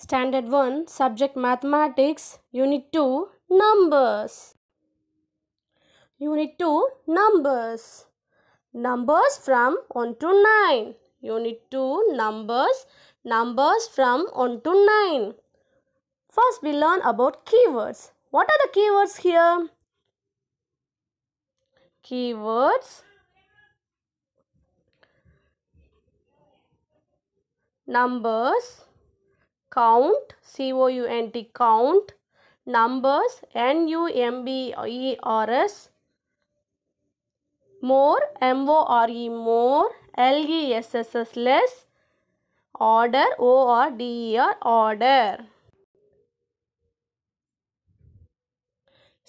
Standard 1 Subject Mathematics Unit 2 Numbers Unit 2 Numbers Numbers from 1 to 9 Unit 2 Numbers Numbers from 1 to 9 First we learn about keywords. What are the keywords here? Keywords Numbers count c o u n t count numbers n u m b e r s more m o r e more l e s s s less order o r d e r order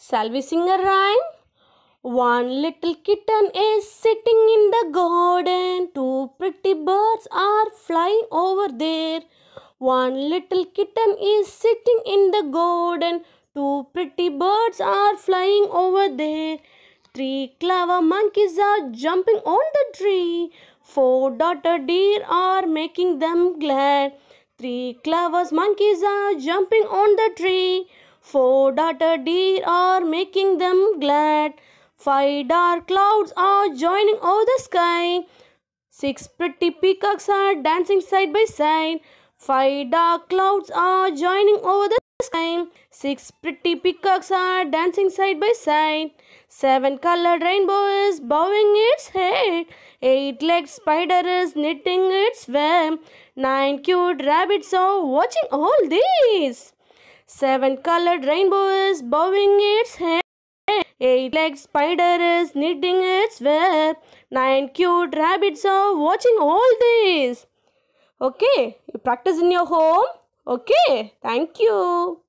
shall we sing a rhyme one little kitten is sitting in the garden two pretty birds are flying over there one little kitten is sitting in the garden. Two pretty birds are flying over there. Three clever monkeys are jumping on the tree. Four dotted deer are making them glad. Three clever monkeys are jumping on the tree. Four dotted deer are making them glad. Five dark clouds are joining over the sky. Six pretty peacocks are dancing side by side. Five dark clouds are joining over the sky. Six pretty peacocks are dancing side by side. Seven colored rainbow is bowing its head. Eight legged spider is knitting its web. Nine cute rabbits are watching all these. Seven colored rainbow is bowing its head. Eight legged spider is knitting its web. Nine cute rabbits are watching all these. Okay, you practice in your home. Okay, thank you.